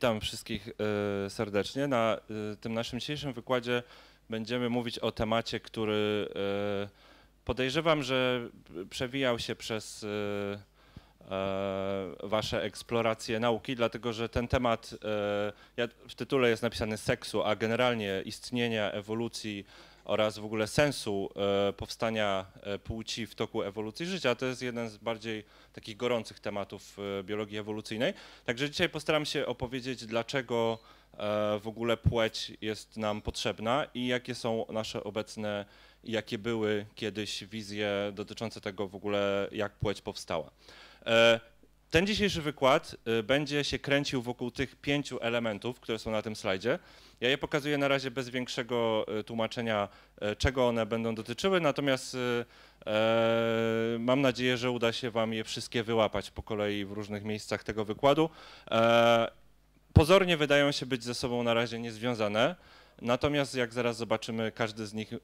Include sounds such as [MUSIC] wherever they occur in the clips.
Witam wszystkich e, serdecznie. Na e, tym naszym dzisiejszym wykładzie będziemy mówić o temacie, który e, podejrzewam, że przewijał się przez wasze eksploracje nauki, dlatego że ten temat w tytule jest napisany seksu, a generalnie istnienia, ewolucji, oraz w ogóle sensu e, powstania e, płci w toku ewolucji życia. To jest jeden z bardziej takich gorących tematów e, biologii ewolucyjnej. Także dzisiaj postaram się opowiedzieć, dlaczego w ogóle płeć jest nam potrzebna i jakie są nasze obecne i jakie były kiedyś wizje dotyczące tego w ogóle, jak płeć powstała. Ten dzisiejszy wykład y, będzie się kręcił wokół tych pięciu elementów, które są na tym slajdzie. Ja je pokazuję na razie bez większego y, tłumaczenia, y, czego one będą dotyczyły, natomiast e, mam nadzieję, że uda się Wam je wszystkie wyłapać po kolei w różnych miejscach tego wykładu. E, pozornie wydają się być ze sobą na razie niezwiązane, natomiast jak zaraz zobaczymy, każdy z nich e,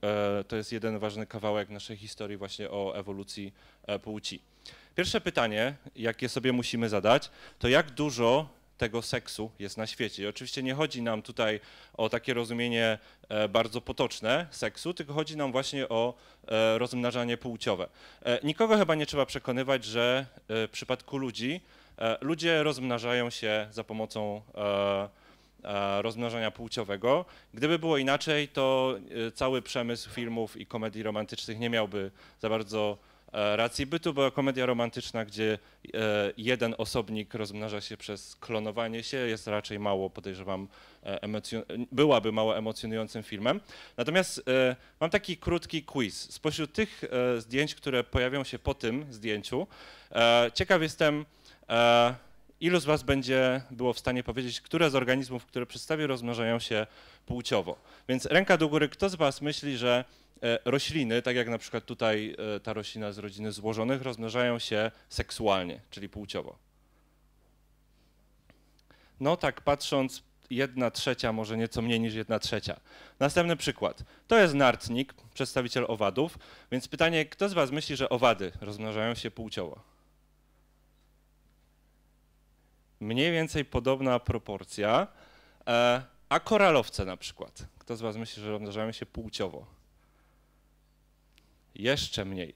to jest jeden ważny kawałek naszej historii właśnie o ewolucji płci. Pierwsze pytanie, jakie sobie musimy zadać, to jak dużo tego seksu jest na świecie. I oczywiście nie chodzi nam tutaj o takie rozumienie e, bardzo potoczne seksu, tylko chodzi nam właśnie o e, rozmnażanie płciowe. E, nikogo chyba nie trzeba przekonywać, że w przypadku ludzi, ludzie rozmnażają się za pomocą rozmnażania płciowego. Gdyby było inaczej, to cały przemysł filmów i komedii romantycznych nie miałby za bardzo E, racji bytu była komedia romantyczna, gdzie e, jeden osobnik rozmnaża się przez klonowanie się, jest raczej mało, podejrzewam, e, emocjon- byłaby mało emocjonującym filmem. Natomiast mam taki krótki quiz. Spośród tych zdjęć, które pojawią się po tym zdjęciu, ciekaw jestem, ilu z Was będzie było w stanie powiedzieć, które z organizmów, które przedstawię, rozmnażają się płciowo. Więc ręka do góry, kto z Was myśli, że E, rośliny, tak jak na przykład tutaj e, ta roślina z rodziny złożonych, rozmnażają się seksualnie, czyli płciowo. No tak patrząc, jedna trzecia, może nieco mniej niż jedna trzecia. Następny przykład. To jest nartnik, przedstawiciel owadów, więc pytanie, kto z Was myśli, że owady rozmnażają się płciowo? Mniej więcej podobna proporcja. E, a koralowce na przykład. Kto z Was myśli, że rozmnażają się płciowo? jeszcze mniej.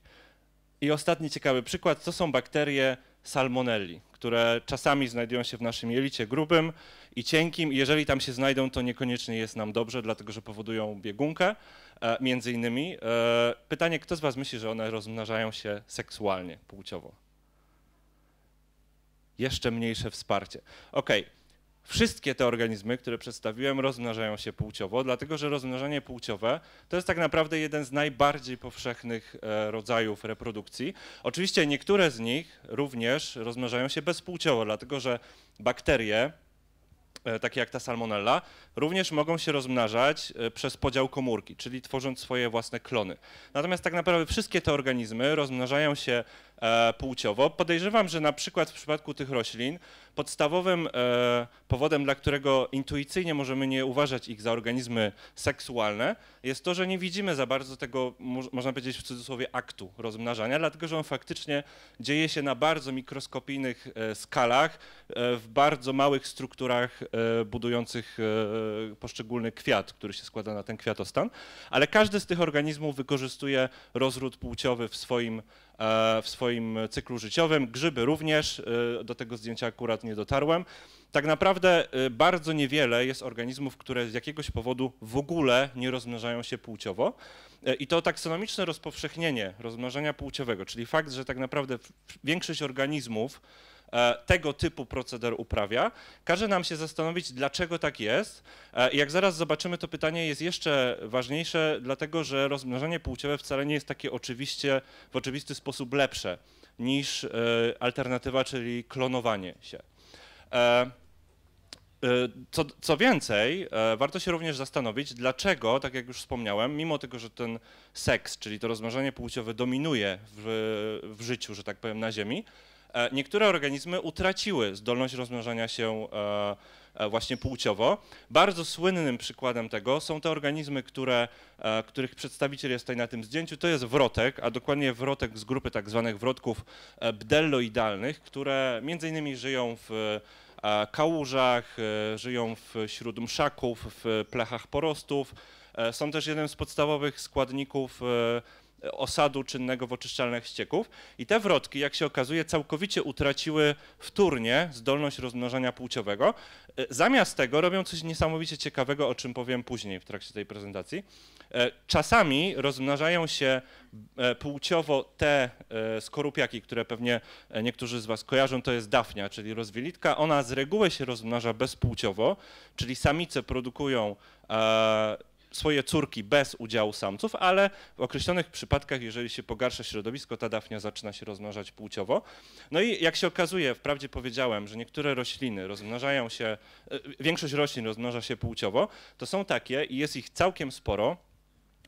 I ostatni ciekawy przykład to są bakterie salmonelli, które czasami znajdują się w naszym jelicie grubym i cienkim. jeżeli tam się znajdą, to niekoniecznie jest nam dobrze, dlatego że powodują biegunkę, e, między innymi. E, pytanie, kto z Was myśli, że one rozmnażają się seksualnie, płciowo? Jeszcze mniejsze wsparcie. Okej. Okay Wszystkie te organizmy, które przedstawiłem, rozmnażają się płciowo, dlatego że rozmnażanie płciowe to jest tak naprawdę jeden z najbardziej powszechnych e, rodzajów reprodukcji. Oczywiście niektóre z nich również rozmnażają się bezpłciowo, dlatego że bakterie, e, takie jak ta salmonella, również mogą się rozmnażać e, przez podział komórki, czyli tworząc swoje własne klony. Natomiast tak naprawdę wszystkie te organizmy rozmnażają się E, płciowo. Podejrzewam, że na przykład w przypadku tych roślin podstawowym e, powodem, dla którego intuicyjnie możemy nie uważać ich za organizmy seksualne, jest to, że nie widzimy za bardzo tego, można powiedzieć w cudzysłowie, aktu rozmnażania, dlatego że on faktycznie dzieje się na bardzo mikroskopijnych e, skalach, w bardzo małych strukturach budujących poszczególny kwiat, który się składa na ten kwiatostan, ale każdy z tych organizmów wykorzystuje rozród płciowy w swoim E, w swoim cyklu życiowym. Grzyby również, e, do tego zdjęcia akurat nie dotarłem tak naprawdę y, bardzo niewiele jest organizmów, które z jakiegoś powodu w ogóle nie rozmnażają się płciowo. Y, I to taksonomiczne rozpowszechnienie rozmnażania płciowego, czyli fakt, że tak naprawdę większość organizmów e, tego typu proceder uprawia, każe nam się zastanowić, dlaczego tak jest. E, jak zaraz zobaczymy, to pytanie jest jeszcze ważniejsze, dlatego że rozmnażanie płciowe wcale nie jest takie oczywiście, w oczywisty sposób lepsze niż e, alternatywa, czyli klonowanie się. E, co, co, więcej, e, warto się również zastanowić, dlaczego, tak jak już wspomniałem, mimo tego, że ten seks, czyli to rozmnażanie płciowe dominuje w, w życiu, że tak powiem, na Ziemi, e, niektóre organizmy utraciły zdolność rozmnażania się właśnie płciowo. Bardzo słynnym przykładem tego są te organizmy, które, których przedstawiciel jest tutaj na tym zdjęciu. To jest wrotek, a dokładnie wrotek z grupy tak zwanych wrotków bdelloidalnych, które między innymi żyją w E, kałużach, e, żyją wśród mszaków, w plechach porostów. E, są też jednym z podstawowych składników osadu czynnego w oczyszczalnych ścieków. I te wrotki, jak się okazuje, całkowicie utraciły wtórnie zdolność rozmnożenia płciowego. E, zamiast tego robią coś niesamowicie ciekawego, o czym powiem później w trakcie tej prezentacji. E, czasami rozmnażają się e, płciowo te skorupiaki, które pewnie niektórzy z Was kojarzą, to jest dafnia, czyli rozwielitka. Ona z reguły się rozmnaża bezpłciowo, czyli samice produkują swoje córki bez udziału samców, ale w określonych przypadkach, jeżeli się pogarsza środowisko, ta dafnia zaczyna się rozmnażać płciowo. No i jak się okazuje, wprawdzie powiedziałem, że niektóre rośliny rozmnażają się, e, większość roślin rozmnaża się płciowo, to są takie i jest ich całkiem sporo,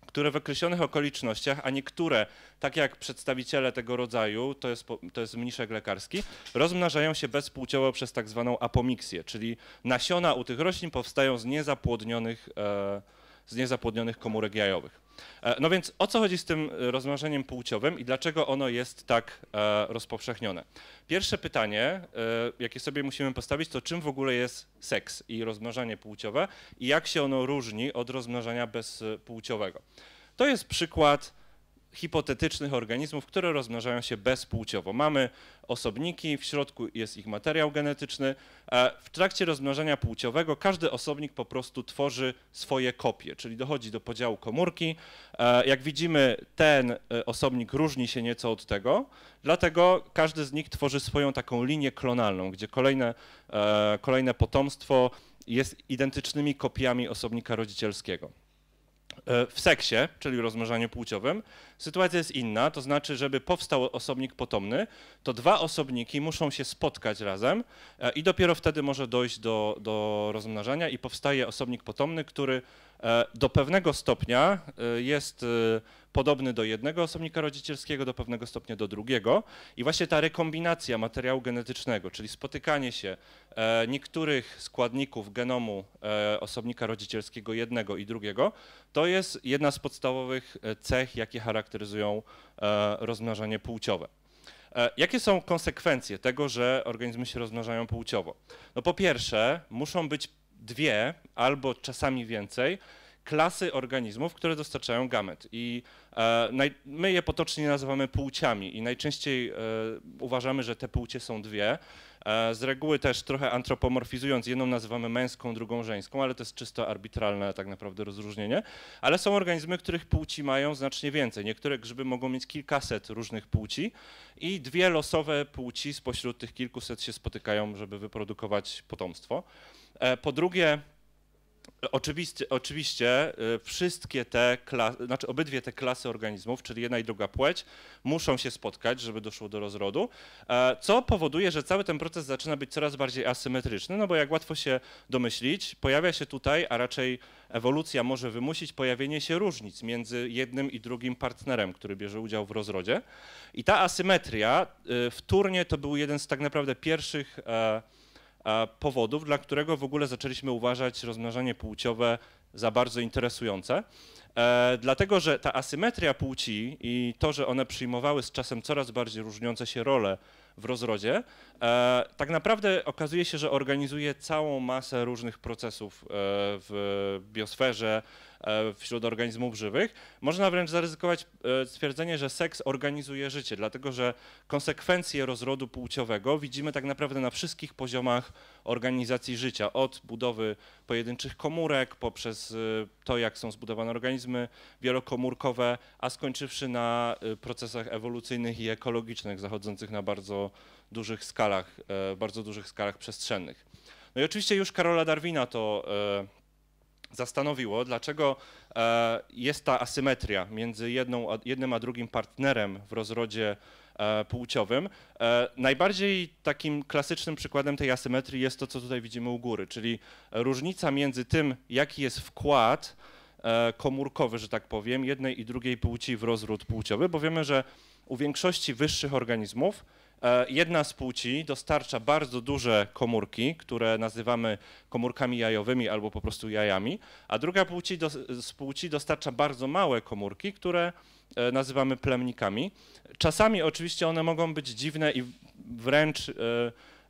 które w określonych okolicznościach, a niektóre, tak jak przedstawiciele tego rodzaju, to jest, to jest mniszek lekarski, rozmnażają się bezpłciowo przez tak zwaną apomiksję, czyli nasiona u tych roślin powstają z niezapłodnionych e, z niezapłodnionych komórek jajowych. E, no więc o co chodzi z tym rozmnożeniem płciowym i dlaczego ono jest tak e, rozpowszechnione? Pierwsze pytanie, e, jakie sobie musimy postawić, to czym w ogóle jest seks i rozmnożenie płciowe i jak się ono różni od rozmnożenia bezpłciowego. To jest przykład hipotetycznych organizmów, które rozmnażają się bezpłciowo. Mamy osobniki, w środku jest ich materiał genetyczny. W trakcie rozmnażania płciowego każdy osobnik po prostu tworzy swoje kopie, czyli dochodzi do podziału komórki. E, jak widzimy, ten e, osobnik różni się nieco od tego, dlatego każdy z nich tworzy swoją taką linię klonalną, gdzie kolejne, e, kolejne potomstwo jest identycznymi kopiami osobnika rodzicielskiego. E, w seksie, czyli rozmnażaniu płciowym, sytuacja jest inna, to znaczy, żeby powstał osobnik potomny, to dwa osobniki muszą się spotkać razem e, i dopiero wtedy może dojść do, do rozmnażania i powstaje osobnik potomny, który E, do pewnego stopnia e, jest e, podobny do jednego osobnika rodzicielskiego, do pewnego stopnia do drugiego. I właśnie ta rekombinacja materiału genetycznego, czyli spotykanie się niektórych składników genomu osobnika rodzicielskiego jednego i drugiego, to jest jedna z podstawowych cech, jakie charakteryzują rozmnażanie płciowe. Jakie są konsekwencje tego, że organizmy się rozmnażają płciowo? No po pierwsze, muszą być dwie albo czasami więcej klasy organizmów, które dostarczają gamet. I e, naj, my je potocznie nazywamy płciami i najczęściej e, uważamy, że te płcie są dwie. E, z reguły też trochę antropomorfizując, jedną nazywamy męską, drugą żeńską, ale to jest czysto arbitralne tak naprawdę rozróżnienie. Ale są organizmy, których płci mają znacznie więcej. Niektóre grzyby mogą mieć kilkaset różnych płci i dwie losowe płci spośród tych kilkuset się spotykają, żeby wyprodukować potomstwo. E, po drugie, Oczywiście, oczywiście wszystkie te klasy, znaczy obydwie te klasy organizmów, czyli jedna i druga płeć, muszą się spotkać, żeby doszło do rozrodu, e, co powoduje, że cały ten proces zaczyna być coraz bardziej asymetryczny, no bo jak łatwo się domyślić, pojawia się tutaj, a raczej ewolucja może wymusić pojawienie się różnic między jednym i drugim partnerem, który bierze udział w rozrodzie. I ta asymetria e, wtórnie to był jeden z tak naprawdę pierwszych E, powodów, dla którego w ogóle zaczęliśmy uważać rozmnażanie płciowe za bardzo interesujące. E, dlatego, że ta asymetria płci i to, że one przyjmowały z czasem coraz bardziej różniące się role w rozrodzie, e, tak naprawdę okazuje się, że organizuje całą masę różnych procesów w biosferze, E, wśród organizmów żywych, można wręcz zaryzykować e, stwierdzenie, że seks organizuje życie, dlatego że konsekwencje rozrodu płciowego widzimy tak naprawdę na wszystkich poziomach organizacji życia, od budowy pojedynczych komórek, poprzez e, to, jak są zbudowane organizmy wielokomórkowe, a skończywszy na procesach ewolucyjnych i ekologicznych zachodzących na bardzo dużych skalach, bardzo dużych skalach przestrzennych. No i oczywiście już Karola Darwina to zastanowiło, dlaczego e, jest ta asymetria między jedną, jednym a drugim partnerem w rozrodzie e, płciowym. E, najbardziej takim klasycznym przykładem tej asymetrii jest to, co tutaj widzimy u góry, czyli różnica między tym, jaki jest wkład komórkowy, że tak powiem, jednej i drugiej płci w rozród płciowy, bo wiemy, że u większości wyższych organizmów E, jedna z płci dostarcza bardzo duże komórki, które nazywamy komórkami jajowymi albo po prostu jajami, a druga płci do, z płci dostarcza bardzo małe komórki, które e, nazywamy plemnikami. Czasami oczywiście one mogą być dziwne i wręcz e,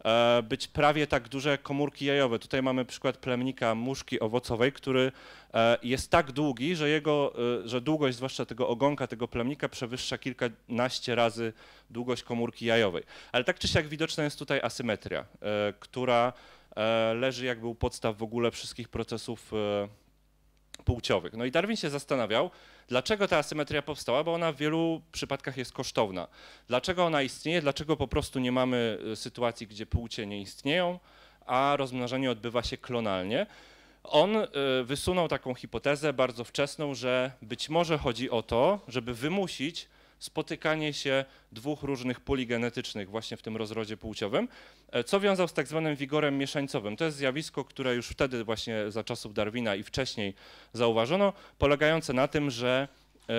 E, być prawie tak duże jak komórki jajowe. Tutaj mamy przykład plemnika muszki owocowej, który e, jest tak długi, że, jego, e, że długość zwłaszcza tego ogonka, tego plemnika przewyższa kilkanaście razy długość komórki jajowej. Ale tak czy siak widoczna jest tutaj asymetria, która leży jakby u podstaw w ogóle wszystkich procesów płciowych. No i Darwin się zastanawiał, dlaczego ta asymetria powstała, bo ona w wielu przypadkach jest kosztowna. Dlaczego ona istnieje, dlaczego po prostu nie mamy y, sytuacji, gdzie płcie nie istnieją, a rozmnażanie odbywa się klonalnie. On y, wysunął taką hipotezę bardzo wczesną, że być może chodzi o to, żeby wymusić spotykanie się dwóch różnych poligenetycznych właśnie w tym rozrodzie płciowym, e, co wiązał z tak zwanym wigorem mieszańcowym. To jest zjawisko, które już wtedy właśnie za czasów Darwina i wcześniej zauważono, polegające na tym, że e,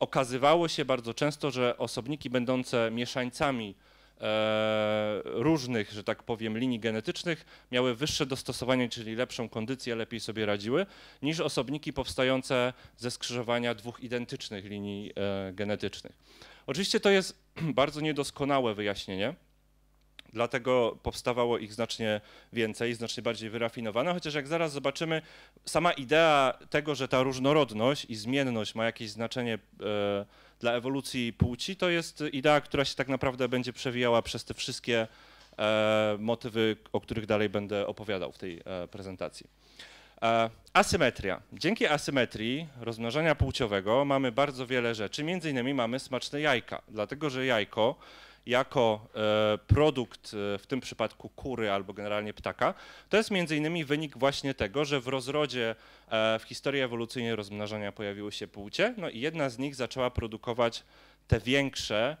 okazywało się bardzo często, że osobniki będące mieszańcami E, różnych, że tak powiem, linii genetycznych miały wyższe dostosowanie, czyli lepszą kondycję, lepiej sobie radziły, niż osobniki powstające ze skrzyżowania dwóch identycznych linii e, genetycznych. Oczywiście to jest [CLEARS THROAT] bardzo niedoskonałe wyjaśnienie, Dlatego powstawało ich znacznie więcej, znacznie bardziej wyrafinowane, chociaż jak zaraz zobaczymy, sama idea tego, że ta różnorodność i zmienność ma jakieś znaczenie. Yy, dla ewolucji płci, to jest idea, która się tak naprawdę będzie przewijała przez te wszystkie e, motywy, o których dalej będę opowiadał w tej e, prezentacji. E, asymetria. Dzięki asymetrii rozmnażania płciowego mamy bardzo wiele rzeczy, między innymi mamy smaczne jajka, dlatego że jajko jako e, produkt, e, w tym przypadku kury albo generalnie ptaka, to jest między innymi wynik właśnie tego, że w rozrodzie e, w historii ewolucyjnej rozmnażania pojawiły się płcie, no i jedna z nich zaczęła produkować te większe,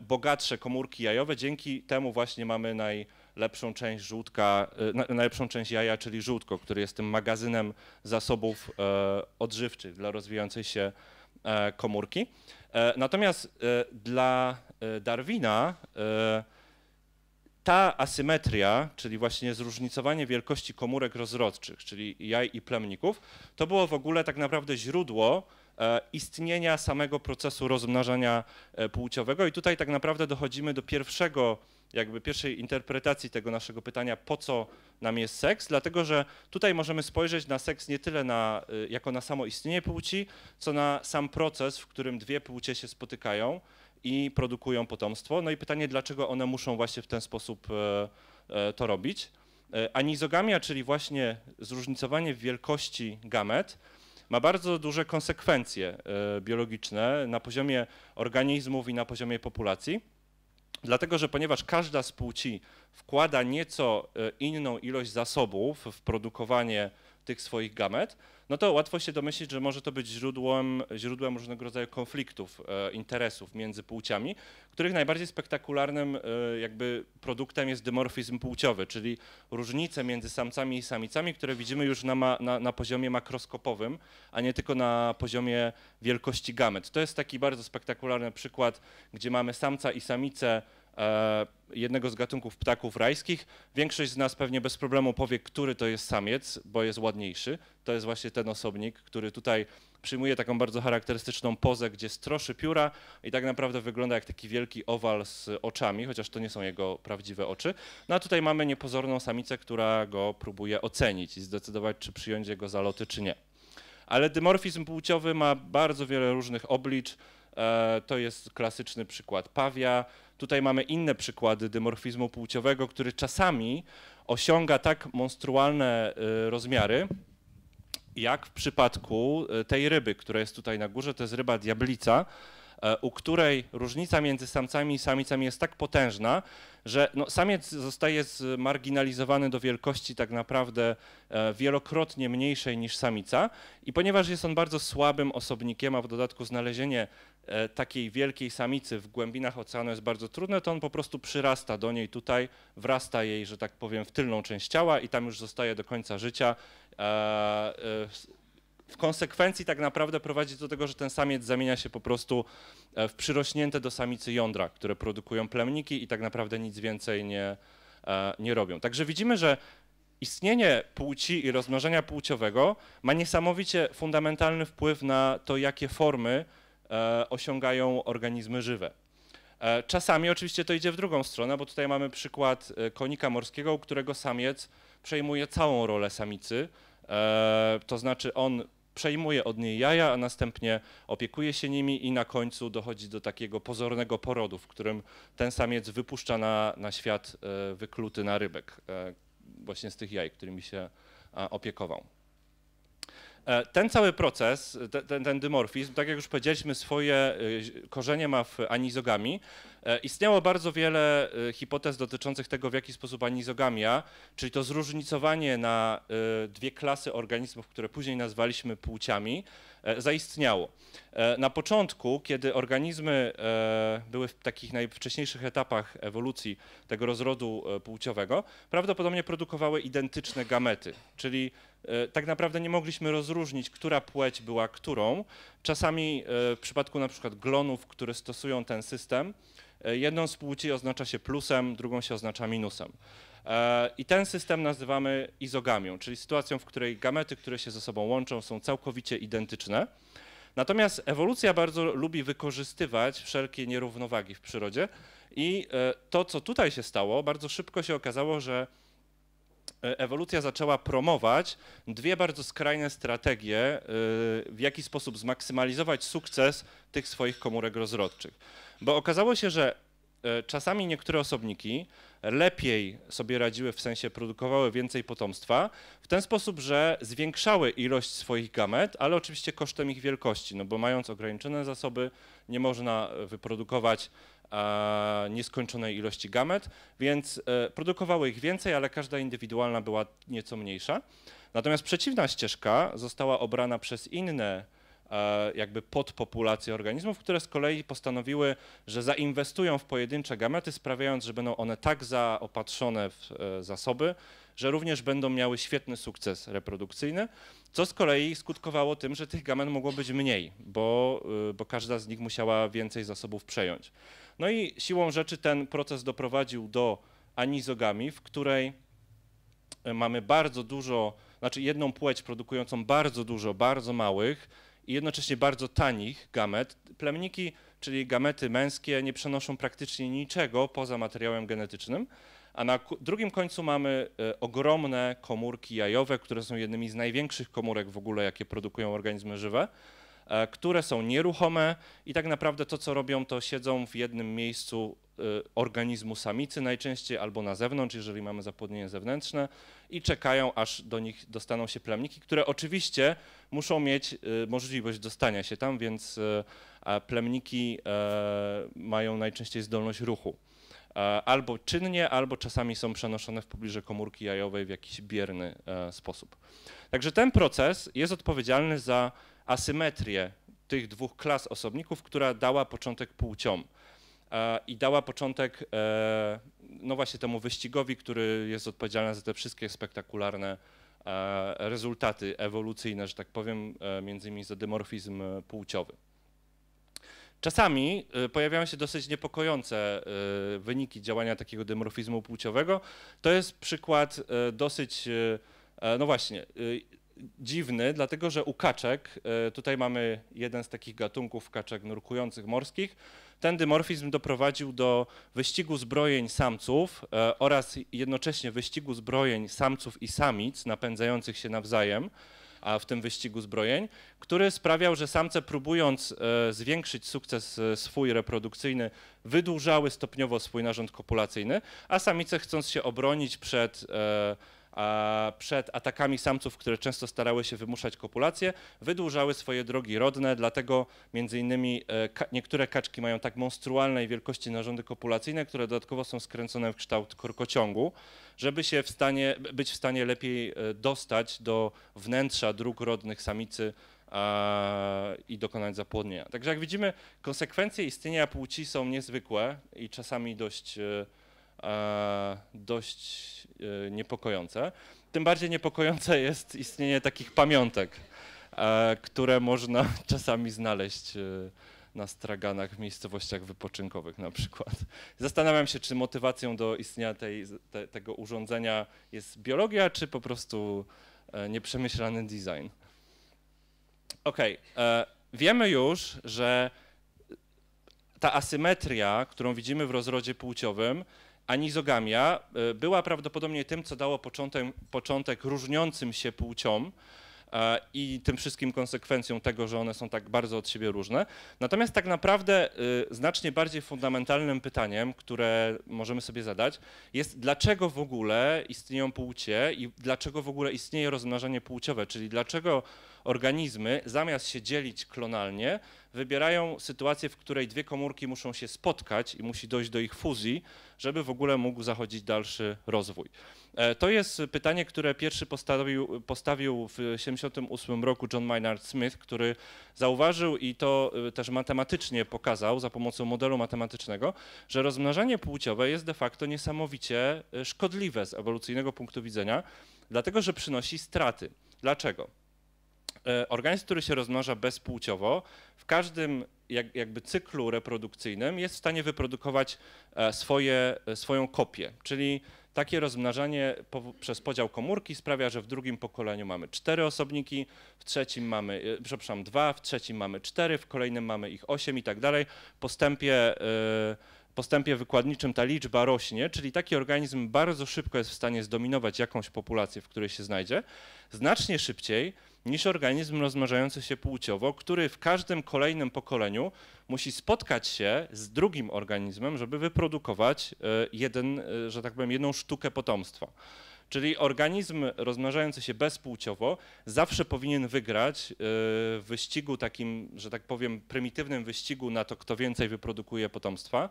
bogatsze komórki jajowe, dzięki temu właśnie mamy naj lepszą część żółtka, najlepszą część jaja, czyli żółtko, który jest tym magazynem zasobów odżywczych dla rozwijającej się komórki. Natomiast dla E, Darwina e, ta asymetria, czyli właśnie zróżnicowanie wielkości komórek rozrodczych, czyli jaj i plemników, to było w ogóle tak naprawdę źródło e, istnienia samego procesu rozmnażania płciowego i tutaj tak naprawdę dochodzimy do pierwszego jakby pierwszej interpretacji tego naszego pytania, po co nam jest seks, dlatego że tutaj możemy spojrzeć na seks nie tyle na, jako na samo istnienie płci, co na sam proces, w którym dwie płcie się spotykają i produkują potomstwo. No i pytanie, dlaczego one muszą właśnie w ten sposób e, e, to robić. E, Anizogamia, czyli właśnie zróżnicowanie w wielkości gamet, ma bardzo duże konsekwencje biologiczne na poziomie organizmów i na poziomie populacji. Dlatego, że ponieważ każda z płci wkłada nieco inną ilość zasobów w produkowanie tych swoich gamet, no to łatwo się domyślić, że może to być źródłem, źródłem różnego rodzaju konfliktów, e, interesów między płciami, których najbardziej spektakularnym e, jakby produktem jest dymorfizm płciowy, czyli różnice między samcami i samicami, które widzimy już na, ma, na, na poziomie makroskopowym, a nie tylko na poziomie wielkości gamet. To jest taki bardzo spektakularny przykład, gdzie mamy samca i samicę E, jednego z gatunków ptaków rajskich. Większość z nas pewnie bez problemu powie, który to jest samiec, bo jest ładniejszy. To jest właśnie ten osobnik, który tutaj przyjmuje taką bardzo charakterystyczną pozę, gdzie stroszy pióra i tak naprawdę wygląda jak taki wielki owal z oczami, chociaż to nie są jego prawdziwe oczy. No a tutaj mamy niepozorną samicę, która go próbuje ocenić i zdecydować, czy przyjąć jego zaloty, czy nie. Ale dymorfizm płciowy ma bardzo wiele różnych oblicz. E, to jest klasyczny przykład pawia, Tutaj mamy inne przykłady dymorfizmu płciowego, który czasami osiąga tak monstrualne y, rozmiary, jak w przypadku y, tej ryby, która jest tutaj na górze, to jest ryba diablica, y, u której różnica między samcami i samicami jest tak potężna, że no, samiec zostaje zmarginalizowany do wielkości tak naprawdę e, wielokrotnie mniejszej niż samica i ponieważ jest on bardzo słabym osobnikiem, a w dodatku znalezienie e, takiej wielkiej samicy w głębinach oceanu jest bardzo trudne, to on po prostu przyrasta do niej tutaj, wrasta jej, że tak powiem, w tylną część ciała i tam już zostaje do końca życia. E, w konsekwencji tak naprawdę prowadzi do tego, że ten samiec zamienia się po prostu e, w przyrośnięte do samicy jądra, które produkują plemniki i tak naprawdę nic więcej nie, e, nie robią. Także widzimy, że istnienie płci i rozmnożenia płciowego ma niesamowicie fundamentalny wpływ na to, jakie formy e, osiągają organizmy żywe. Czasami oczywiście to idzie w drugą stronę, bo tutaj mamy przykład konika morskiego, u którego samiec przejmuje całą rolę samicy, E, to znaczy on przejmuje od niej jaja, a następnie opiekuje się nimi i na końcu dochodzi do takiego pozornego porodu, w którym ten samiec wypuszcza na, na świat e, wykluty na rybek e, właśnie z tych jaj, którymi się opiekował. Ten cały proces, ten, ten dymorfizm, tak jak już powiedzieliśmy, swoje korzenie ma w anizogami, E, istniało bardzo wiele e, hipotez dotyczących tego, w jaki sposób anizogamia, czyli to zróżnicowanie na e, dwie klasy organizmów, które później nazwaliśmy płciami, zaistniało. Na początku, kiedy organizmy były w takich najwcześniejszych etapach ewolucji tego rozrodu płciowego, prawdopodobnie produkowały identyczne gamety, czyli tak naprawdę nie mogliśmy rozróżnić, która płeć była którą. Czasami w przypadku na przykład glonów, które stosują ten system, E, jedną z płci oznacza się plusem, drugą się oznacza minusem. E, I ten system nazywamy izogamią, czyli sytuacją, w której gamety, które się ze sobą łączą, są całkowicie identyczne. Natomiast ewolucja bardzo lubi wykorzystywać wszelkie nierównowagi w przyrodzie i e, to, co tutaj się stało, bardzo szybko się okazało, że E, ewolucja zaczęła promować dwie bardzo skrajne strategie, e, w jaki sposób zmaksymalizować sukces tych swoich komórek rozrodczych. Bo okazało się, że e, czasami niektóre osobniki lepiej sobie radziły, w sensie produkowały więcej potomstwa, w ten sposób, że zwiększały ilość swoich gamet, ale oczywiście kosztem ich wielkości, no bo mając ograniczone zasoby, nie można wyprodukować E, nieskończonej ilości gamet, więc e, produkowały ich więcej, ale każda indywidualna była nieco mniejsza. Natomiast przeciwna ścieżka została obrana przez inne e, jakby podpopulacje organizmów, które z kolei postanowiły, że zainwestują w pojedyncze gamety, sprawiając, że będą one tak zaopatrzone w zasoby, że również będą miały świetny sukces reprodukcyjny, co z kolei skutkowało tym, że tych gamet mogło być mniej, bo, bo każda z nich musiała więcej zasobów przejąć. No i siłą rzeczy ten proces doprowadził do anizogami, w której e, mamy bardzo dużo, znaczy jedną płeć produkującą bardzo dużo, bardzo małych i jednocześnie bardzo tanich gamet. Plemniki, czyli gamety męskie, nie przenoszą praktycznie niczego poza materiałem genetycznym, a na drugim końcu mamy e, ogromne komórki jajowe, które są jednymi z największych komórek w ogóle, jakie produkują organizmy żywe. E, które są nieruchome i tak naprawdę to, co robią, to siedzą w jednym miejscu e, organizmu samicy najczęściej albo na zewnątrz, jeżeli mamy zapłodnienie zewnętrzne i czekają, aż do nich dostaną się plemniki, które oczywiście muszą mieć e, możliwość dostania się tam, więc plemniki mają najczęściej zdolność ruchu. Albo czynnie, albo czasami są przenoszone w pobliże komórki jajowej w jakiś bierny sposób. Także ten proces jest odpowiedzialny za asymetrię tych dwóch klas osobników, która dała początek płciom e, i dała początek e, no właśnie temu wyścigowi, który jest odpowiedzialny za te wszystkie spektakularne e, rezultaty ewolucyjne, że tak powiem, między innymi za dymorfizm płciowy. Czasami pojawiają się dosyć niepokojące wyniki działania takiego dymorfizmu płciowego. To jest przykład dosyć, no właśnie, dziwny, dlatego że u kaczek, e, tutaj mamy jeden z takich gatunków kaczek nurkujących morskich, ten dymorfizm doprowadził do wyścigu zbrojeń samców e, oraz jednocześnie wyścigu zbrojeń samców i samic napędzających się nawzajem, a w tym wyścigu zbrojeń, który sprawiał, że samce próbując e, zwiększyć sukces swój reprodukcyjny, wydłużały stopniowo swój narząd kopulacyjny, a samice chcąc się obronić przed przed atakami samców, które często starały się wymuszać kopulację, wydłużały swoje drogi rodne, dlatego między innymi e, niektóre kaczki mają tak monstrualnej wielkości narządy kopulacyjne, które dodatkowo są skręcone w kształt korkociągu, żeby się w stanie, być w stanie lepiej e, dostać do wnętrza dróg rodnych samicy i dokonać zapłodnienia. Także jak widzimy, konsekwencje istnienia płci są niezwykłe i czasami dość e, E, dość e, niepokojące. Tym bardziej niepokojące jest istnienie takich pamiątek, e, które można [LAUGHS] czasami znaleźć na straganach w miejscowościach wypoczynkowych na przykład. Zastanawiam się, czy motywacją do istnienia tej, te, tego urządzenia jest biologia, czy po prostu nieprzemyślany design. OK, wiemy już, że ta asymetria, którą widzimy w rozrodzie płciowym, Anizogamia e, była prawdopodobnie tym, co dało początek, początek różniącym się płciom e, i tym wszystkim konsekwencjom tego, że one są tak bardzo od siebie różne. Natomiast tak naprawdę e, znacznie bardziej fundamentalnym pytaniem, które możemy sobie zadać, jest dlaczego w ogóle istnieją płcie i dlaczego w ogóle istnieje rozmnażanie płciowe, czyli dlaczego organizmy zamiast się dzielić klonalnie, wybierają sytuację, w której dwie komórki muszą się spotkać i musi dojść do ich fuzji, żeby w ogóle mógł zachodzić dalszy rozwój. E, to jest pytanie, które pierwszy postawił, postawił w 1978 roku John Maynard Smith, który zauważył i to e, też matematycznie pokazał za pomocą modelu matematycznego, że rozmnażanie płciowe jest de facto niesamowicie e, szkodliwe z ewolucyjnego punktu widzenia, dlatego że przynosi straty. Dlaczego? E, organizm, który się rozmnaża bezpłciowo, w każdym jak, jakby cyklu reprodukcyjnym jest w stanie wyprodukować e, swoje, e, swoją kopię. Czyli takie rozmnażanie przez podział komórki sprawia, że w drugim pokoleniu mamy cztery osobniki, w trzecim mamy, przepraszam, dwa, w trzecim mamy cztery, w kolejnym mamy ich osiem i tak dalej. Postępie, postępie wykładniczym ta liczba rośnie, czyli taki organizm bardzo szybko jest w stanie zdominować jakąś populację, w której się znajdzie, znacznie szybciej niż organizm rozmnażający się płciowo, który w każdym kolejnym pokoleniu musi spotkać się z drugim organizmem, żeby wyprodukować e, jeden, e, że tak powiem, jedną sztukę potomstwa. Czyli organizm rozmnażający się bezpłciowo zawsze powinien wygrać e, w wyścigu takim, że tak powiem, prymitywnym wyścigu na to, kto więcej wyprodukuje potomstwa,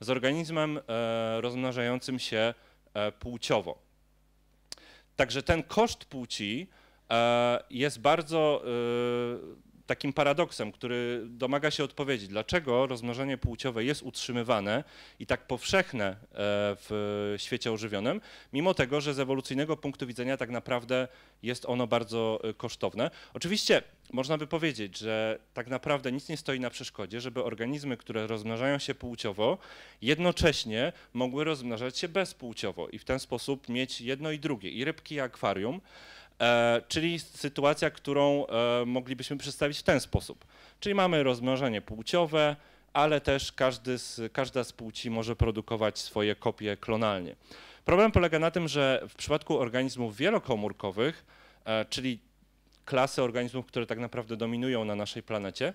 z organizmem rozmnażającym się płciowo. Także ten koszt płci E, jest bardzo e, takim paradoksem, który domaga się odpowiedzi, dlaczego rozmnożenie płciowe jest utrzymywane i tak powszechne e, w świecie ożywionym, mimo tego, że z ewolucyjnego punktu widzenia tak naprawdę jest ono bardzo kosztowne. Oczywiście można by powiedzieć, że tak naprawdę nic nie stoi na przeszkodzie, żeby organizmy, które rozmnażają się płciowo, jednocześnie mogły rozmnażać się bezpłciowo i w ten sposób mieć jedno i drugie, i rybki, i akwarium. E, czyli sytuacja, którą e, moglibyśmy przedstawić w ten sposób. Czyli mamy rozmnożenie płciowe, ale też z, każda z płci może produkować swoje kopie klonalnie. Problem polega na tym, że w przypadku organizmów wielokomórkowych, e, czyli klasy organizmów, które tak naprawdę dominują na naszej planecie,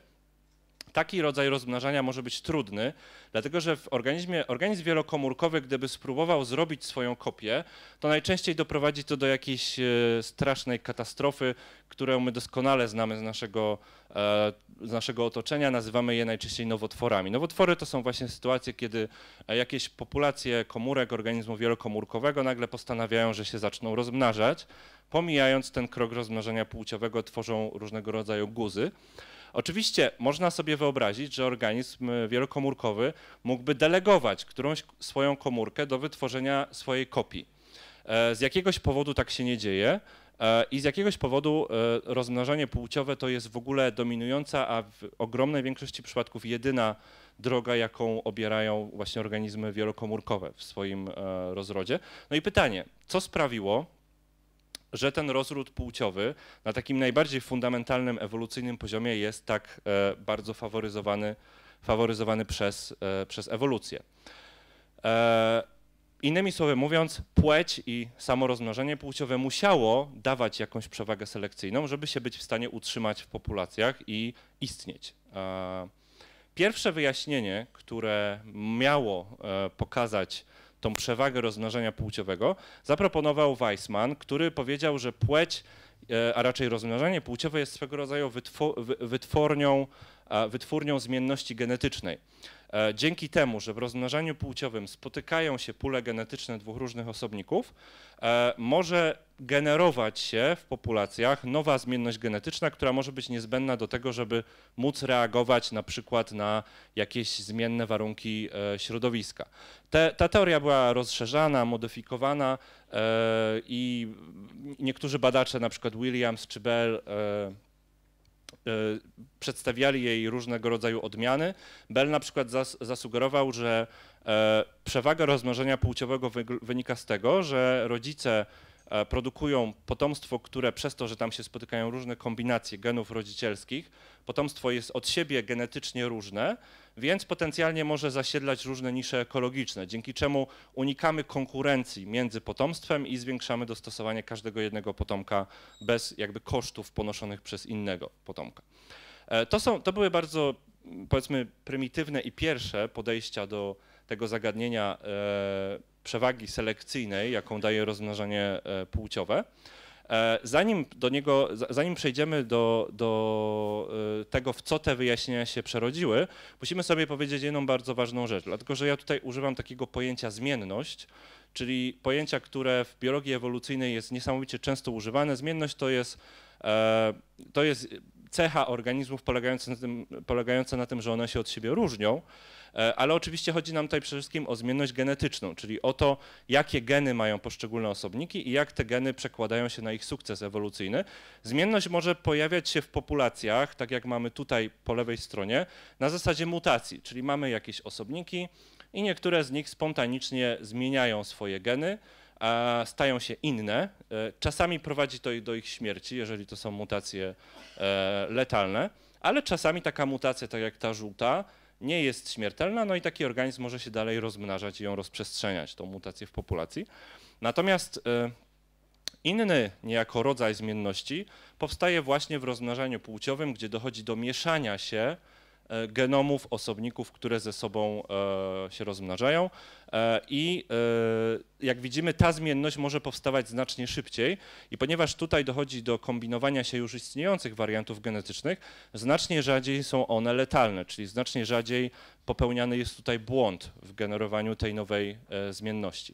Taki rodzaj rozmnażania może być trudny, dlatego że w organizmie, organizm wielokomórkowy, gdyby spróbował zrobić swoją kopię, to najczęściej doprowadzi to do jakiejś e, strasznej katastrofy, którą my doskonale znamy z naszego, e, z naszego otoczenia, nazywamy je najczęściej nowotworami. Nowotwory to są właśnie sytuacje, kiedy e, jakieś populacje komórek organizmu wielokomórkowego nagle postanawiają, że się zaczną rozmnażać, pomijając ten krok rozmnażania płciowego, tworzą różnego rodzaju guzy. Oczywiście można sobie wyobrazić, że organizm wielokomórkowy mógłby delegować którąś swoją komórkę do wytworzenia swojej kopii. E, z jakiegoś powodu tak się nie dzieje. E, I z jakiegoś powodu e, rozmnażanie płciowe to jest w ogóle dominująca, a w ogromnej większości przypadków jedyna droga, jaką obierają właśnie organizmy wielokomórkowe w swoim rozrodzie. No i pytanie, co sprawiło, że ten rozród płciowy na takim najbardziej fundamentalnym ewolucyjnym poziomie jest tak e, bardzo faworyzowany, faworyzowany przez, e, przez ewolucję. E, innymi słowy mówiąc, płeć i samorozmnożenie płciowe musiało dawać jakąś przewagę selekcyjną, żeby się być w stanie utrzymać w populacjach i istnieć. Pierwsze wyjaśnienie, które miało pokazać tą przewagę rozmnażania płciowego, zaproponował Weissman, który powiedział, że płeć, e, a raczej rozmnażanie płciowe jest swego rodzaju wytwornią, e, wytwórnią zmienności genetycznej. E, dzięki temu, że w rozmnażaniu płciowym spotykają się pule genetyczne dwóch różnych osobników, e, może generować się w populacjach nowa zmienność genetyczna, która może być niezbędna do tego, żeby móc reagować na przykład na jakieś zmienne warunki e, środowiska. Te, ta teoria była rozszerzana, modyfikowana i niektórzy badacze, na przykład Williams czy Bell, E, przedstawiali jej różnego rodzaju odmiany. Bell na przykład zas zasugerował, że e, przewaga rozmnożenia płciowego wynika z tego, że rodzice e, produkują potomstwo, które przez to, że tam się spotykają różne kombinacje genów rodzicielskich, potomstwo jest od siebie genetycznie różne, więc potencjalnie może zasiedlać różne nisze ekologiczne, dzięki czemu unikamy konkurencji między potomstwem i zwiększamy dostosowanie każdego jednego potomka bez jakby kosztów ponoszonych przez innego potomka. E, to, są, to były bardzo, mm, powiedzmy, prymitywne i pierwsze podejścia do tego zagadnienia e, przewagi selekcyjnej, jaką daje rozmnażanie e, płciowe. E, zanim do niego, zanim przejdziemy do, do e, tego, w co te wyjaśnienia się przerodziły, musimy sobie powiedzieć jedną bardzo ważną rzecz, dlatego że ja tutaj używam takiego pojęcia zmienność, czyli pojęcia, które w biologii ewolucyjnej jest niesamowicie często używane. Zmienność to jest, e, to jest cecha organizmów polegająca na, tym, polegająca na tym, że one się od siebie różnią. E, ale oczywiście chodzi nam tutaj przede wszystkim o zmienność genetyczną, czyli o to, jakie geny mają poszczególne osobniki i jak te geny przekładają się na ich sukces ewolucyjny. Zmienność może pojawiać się w populacjach, tak jak mamy tutaj po lewej stronie, na zasadzie mutacji, czyli mamy jakieś osobniki i niektóre z nich spontanicznie zmieniają swoje geny stają się inne. E, czasami prowadzi to do ich śmierci, jeżeli to są mutacje e, letalne, ale czasami taka mutacja, tak jak ta żółta, nie jest śmiertelna, no i taki organizm może się dalej rozmnażać i ją rozprzestrzeniać, tą mutację w populacji. Natomiast y, inny niejako rodzaj zmienności powstaje właśnie w rozmnażaniu płciowym, gdzie dochodzi do mieszania się E, genomów osobników, które ze sobą e, się rozmnażają. E, I jak widzimy, ta zmienność może powstawać znacznie szybciej. I ponieważ tutaj dochodzi do kombinowania się już istniejących wariantów genetycznych, znacznie rzadziej są one letalne, czyli znacznie rzadziej popełniany jest tutaj błąd w generowaniu tej nowej zmienności.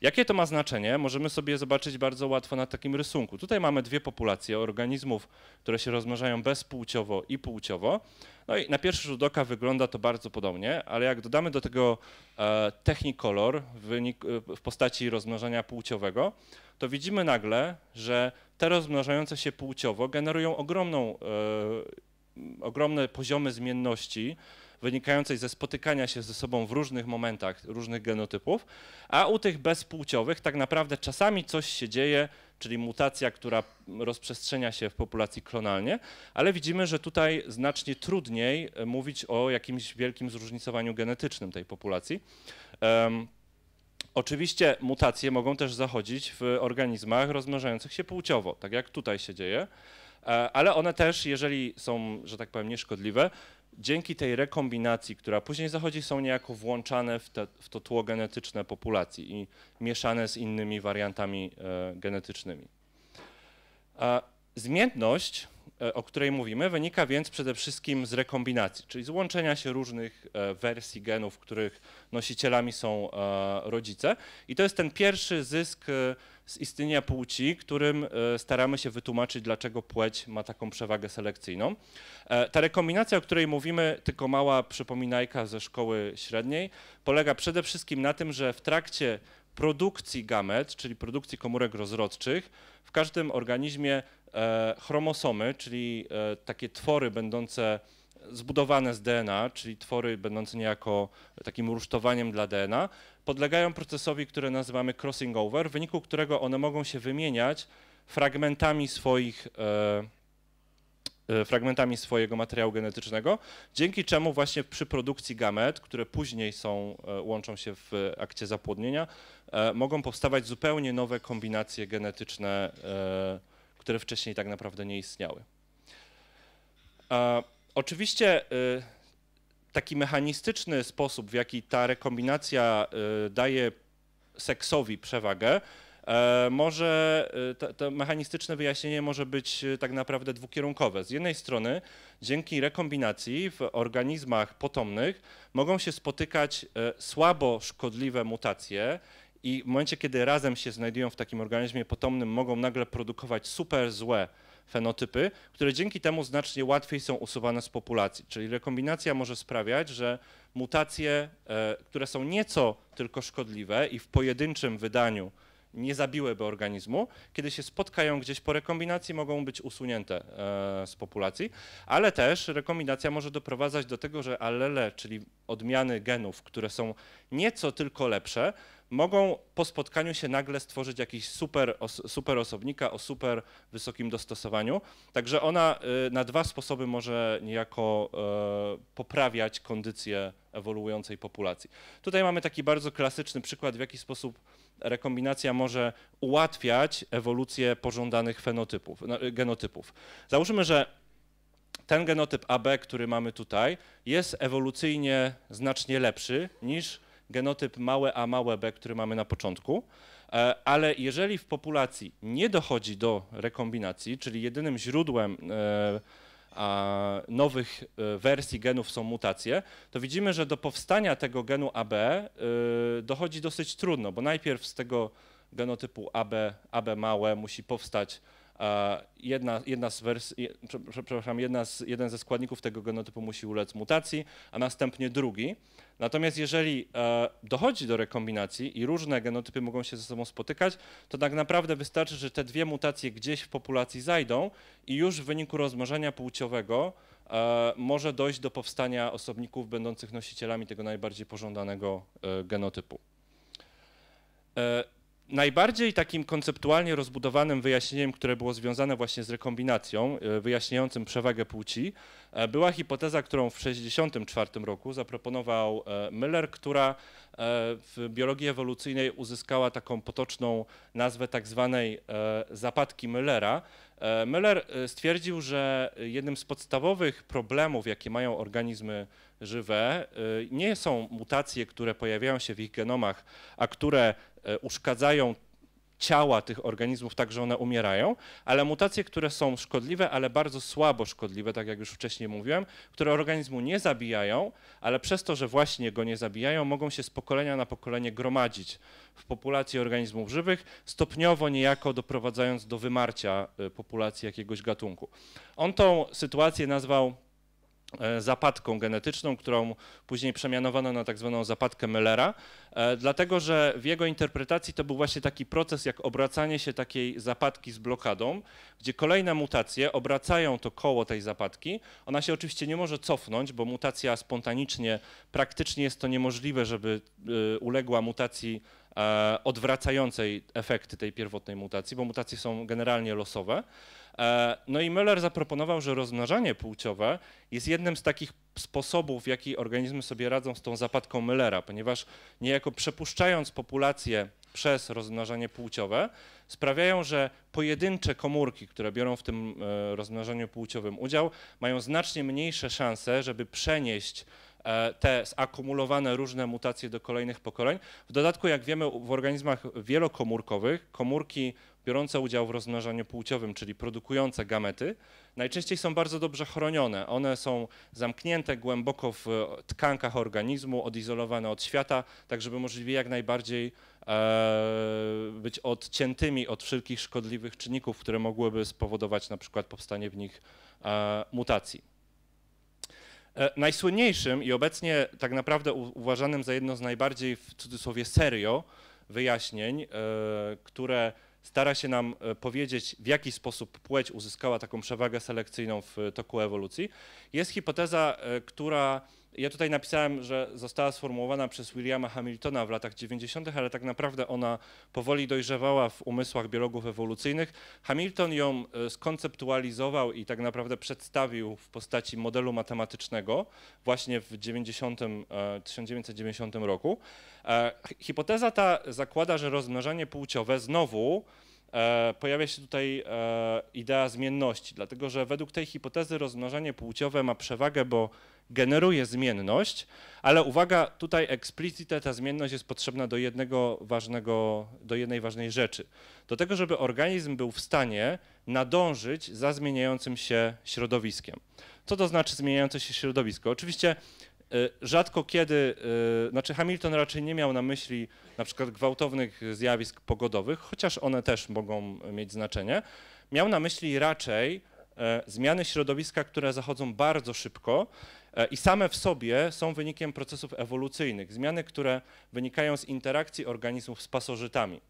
Jakie to ma znaczenie? Możemy sobie zobaczyć bardzo łatwo na takim rysunku. Tutaj mamy dwie populacje organizmów, które się rozmnażają bezpłciowo i płciowo. No i na pierwszy rzut oka wygląda to bardzo podobnie, ale jak dodamy do tego e, technikolor e, w postaci rozmnożenia płciowego, to widzimy nagle, że te rozmnażające się płciowo generują ogromną, e, ogromne poziomy zmienności wynikającej ze spotykania się ze sobą w różnych momentach różnych genotypów, a u tych bezpłciowych tak naprawdę czasami coś się dzieje, czyli mutacja, która rozprzestrzenia się w populacji klonalnie, ale widzimy, że tutaj znacznie trudniej e, mówić o jakimś wielkim zróżnicowaniu genetycznym tej populacji. Um, Oczywiście mutacje mogą też zachodzić w organizmach rozmnażających się płciowo, tak jak tutaj się dzieje, e, ale one też, jeżeli są, że tak powiem, nieszkodliwe, dzięki tej rekombinacji, która później zachodzi, są niejako włączane w, te, w to tło genetyczne populacji i mieszane z innymi wariantami e, genetycznymi. E, zmienność, e, o której mówimy, wynika więc przede wszystkim z rekombinacji, czyli z łączenia się różnych e, wersji genów, których nosicielami są e, rodzice. I to jest ten pierwszy zysk e, z istnienia płci, którym e, staramy się wytłumaczyć, dlaczego płeć ma taką przewagę selekcyjną. E, ta rekombinacja, o której mówimy, tylko mała przypominajka ze szkoły średniej, polega przede wszystkim na tym, że w trakcie produkcji gamet, czyli produkcji komórek rozrodczych, w każdym organizmie e, chromosomy, czyli takie twory będące zbudowane z DNA, czyli twory będące niejako takim rusztowaniem dla DNA, podlegają procesowi, który nazywamy crossing over, w wyniku którego one mogą się wymieniać fragmentami swoich e, e, fragmentami swojego materiału genetycznego, dzięki czemu właśnie przy produkcji gamet, które później są, e, łączą się w akcie zapłodnienia, mogą powstawać zupełnie nowe kombinacje genetyczne, które wcześniej tak naprawdę nie istniały. Oczywiście y, taki mechanistyczny sposób, w jaki ta rekombinacja y, daje seksowi przewagę, y, może to, to, mechanistyczne wyjaśnienie może być tak naprawdę dwukierunkowe. Z jednej strony, dzięki rekombinacji w organizmach potomnych mogą się spotykać słabo szkodliwe mutacje. I w momencie, kiedy razem się znajdują w takim organizmie potomnym, mogą nagle produkować super złe fenotypy, które dzięki temu znacznie łatwiej są usuwane z populacji. Czyli rekombinacja może sprawiać, że mutacje, e, które są nieco tylko szkodliwe i w pojedynczym wydaniu nie zabiłyby organizmu, kiedy się spotkają gdzieś po rekombinacji, mogą być usunięte e, z populacji, ale też rekombinacja może doprowadzać do tego, że allele, czyli odmiany genów, które są nieco tylko lepsze, mogą po spotkaniu się nagle stworzyć jakiś super, super osobnika o super wysokim dostosowaniu. Także ona y, na dwa sposoby może niejako y, poprawiać kondycję ewoluującej populacji. Tutaj mamy taki bardzo klasyczny przykład, w jaki sposób rekombinacja może ułatwiać ewolucję pożądanych fenotypów, no, y, genotypów. Załóżmy, że ten genotyp AB, który mamy tutaj, jest ewolucyjnie znacznie lepszy niż genotyp małe a małe b, który mamy na początku, e, ale jeżeli w populacji nie dochodzi do rekombinacji, czyli jedynym źródłem e, nowych e, wersji genów są mutacje, to widzimy, że do powstania tego genu AB dochodzi dosyć trudno, bo najpierw z tego genotypu AB, AB małe musi powstać jedna, jedna z wers, przepraszam, jedna z, jeden ze składników tego genotypu musi ulec mutacji, a następnie drugi. Natomiast jeżeli e, dochodzi do rekombinacji i różne genotypy mogą się ze sobą spotykać, to tak naprawdę wystarczy, że te dwie mutacje gdzieś w populacji zajdą i już w wyniku rozmnożenia płciowego e, może dojść do powstania osobników będących nosicielami tego najbardziej pożądanego e, genotypu. Najbardziej takim konceptualnie rozbudowanym wyjaśnieniem, które było związane właśnie z rekombinacją, e, wyjaśniającym przewagę płci, e, była hipoteza, którą w 1964 roku zaproponował e, Miller, która w biologii ewolucyjnej uzyskała taką potoczną nazwę tak zwanej zapadki Müllera. Müller stwierdził, że jednym z podstawowych problemów, jakie mają organizmy żywe, nie są mutacje, które pojawiają się w ich genomach, a które E, uszkadzają ciała tych organizmów tak, że one umierają, ale mutacje, które są szkodliwe, ale bardzo słabo szkodliwe, tak jak już wcześniej mówiłem, które organizmu nie zabijają, ale przez to, że właśnie go nie zabijają, mogą się z pokolenia na pokolenie gromadzić w populacji organizmów żywych, stopniowo niejako doprowadzając do wymarcia e, populacji jakiegoś gatunku. On tą sytuację nazwał E, zapadką genetyczną, którą później przemianowano na tak zwaną zapadkę Millera, e, dlatego że w jego interpretacji to był właśnie taki proces jak obracanie się takiej zapadki z blokadą, gdzie kolejne mutacje obracają to koło tej zapadki. Ona się oczywiście nie może cofnąć, bo mutacja spontanicznie, praktycznie jest to niemożliwe, żeby e, uległa mutacji E, odwracającej efekty tej pierwotnej mutacji, bo mutacje są generalnie losowe. E, no i Müller zaproponował, że rozmnażanie płciowe jest jednym z takich sposobów, w jaki organizmy sobie radzą z tą zapadką Müllera, ponieważ niejako przepuszczając populację przez rozmnażanie płciowe, sprawiają, że pojedyncze komórki, które biorą w tym e, rozmnażaniu płciowym udział, mają znacznie mniejsze szanse, żeby przenieść E, te zakumulowane różne mutacje do kolejnych pokoleń. W dodatku, jak wiemy, w organizmach wielokomórkowych komórki biorące udział w rozmnażaniu płciowym, czyli produkujące gamety, najczęściej są bardzo dobrze chronione. One są zamknięte głęboko w tkankach organizmu, odizolowane od świata, tak żeby możliwie jak najbardziej e, być odciętymi od wszelkich szkodliwych czynników, które mogłyby spowodować na przykład powstanie w nich e, mutacji. E, najsłynniejszym i obecnie tak naprawdę uważanym za jedno z najbardziej w cudzysłowie serio wyjaśnień, e, które stara się nam e, powiedzieć, w jaki sposób płeć uzyskała taką przewagę selekcyjną w toku ewolucji, jest hipoteza, która ja tutaj napisałem, że została sformułowana przez Williama Hamiltona w latach 90., ale tak naprawdę ona powoli dojrzewała w umysłach biologów ewolucyjnych. Hamilton ją e, skonceptualizował i tak naprawdę przedstawił w postaci modelu matematycznego właśnie w 90, 1990 e, roku. E, hipoteza ta zakłada, że rozmnażanie płciowe znowu pojawia się tutaj idea zmienności, dlatego że według tej hipotezy rozmnażanie płciowe ma przewagę, bo generuje zmienność, ale uwaga, tutaj eksplicite ta zmienność jest potrzebna do jednego ważnego, do jednej ważnej rzeczy. Do tego, żeby organizm był w stanie nadążyć za zmieniającym się środowiskiem. Co to znaczy zmieniające się środowisko? Oczywiście y, rzadko kiedy, y, znaczy Hamilton raczej nie miał na myśli na przykład gwałtownych zjawisk pogodowych, chociaż one też mogą mieć znaczenie. Miał na myśli raczej e, zmiany środowiska, które zachodzą bardzo szybko E, i same w sobie są wynikiem procesów ewolucyjnych, zmiany, które wynikają z interakcji organizmów z pasożytami.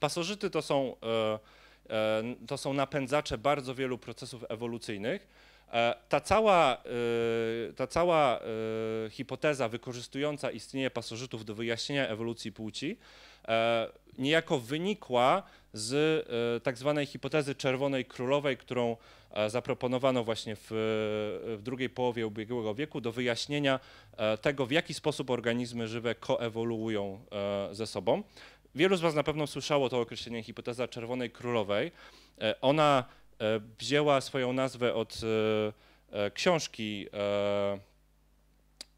Pasożyty to są, e, e, to są napędzacze bardzo wielu procesów ewolucyjnych. Ta cała, ta cała hipoteza wykorzystująca istnienie pasożytów do wyjaśnienia ewolucji płci niejako wynikła z e, tak zwanej hipotezy czerwonej królowej, którą e, zaproponowano właśnie w, e, w drugiej połowie ubiegłego wieku do wyjaśnienia tego, w jaki sposób organizmy żywe koewoluują ze sobą. Wielu z Was na pewno słyszało to określenie hipoteza czerwonej królowej. Ona wzięła swoją nazwę od książki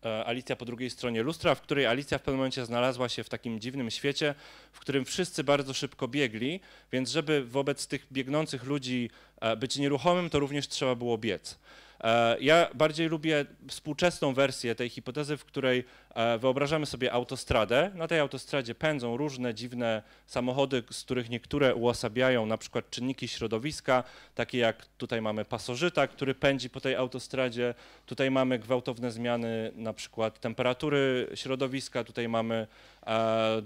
E, Alicja po drugiej stronie lustra, w której Alicja w pewnym momencie znalazła się w takim dziwnym świecie, w którym wszyscy bardzo szybko biegli, więc żeby wobec tych biegnących ludzi e, być nieruchomym, to również trzeba było biec. E, ja bardziej lubię współczesną wersję tej hipotezy, w której e, wyobrażamy sobie autostradę. Na tej autostradzie pędzą różne dziwne samochody, z których niektóre uosabiają na przykład czynniki środowiska, takie jak tutaj mamy pasożyta, który pędzi po tej autostradzie, tutaj mamy gwałtowne zmiany na przykład temperatury środowiska, tutaj mamy e,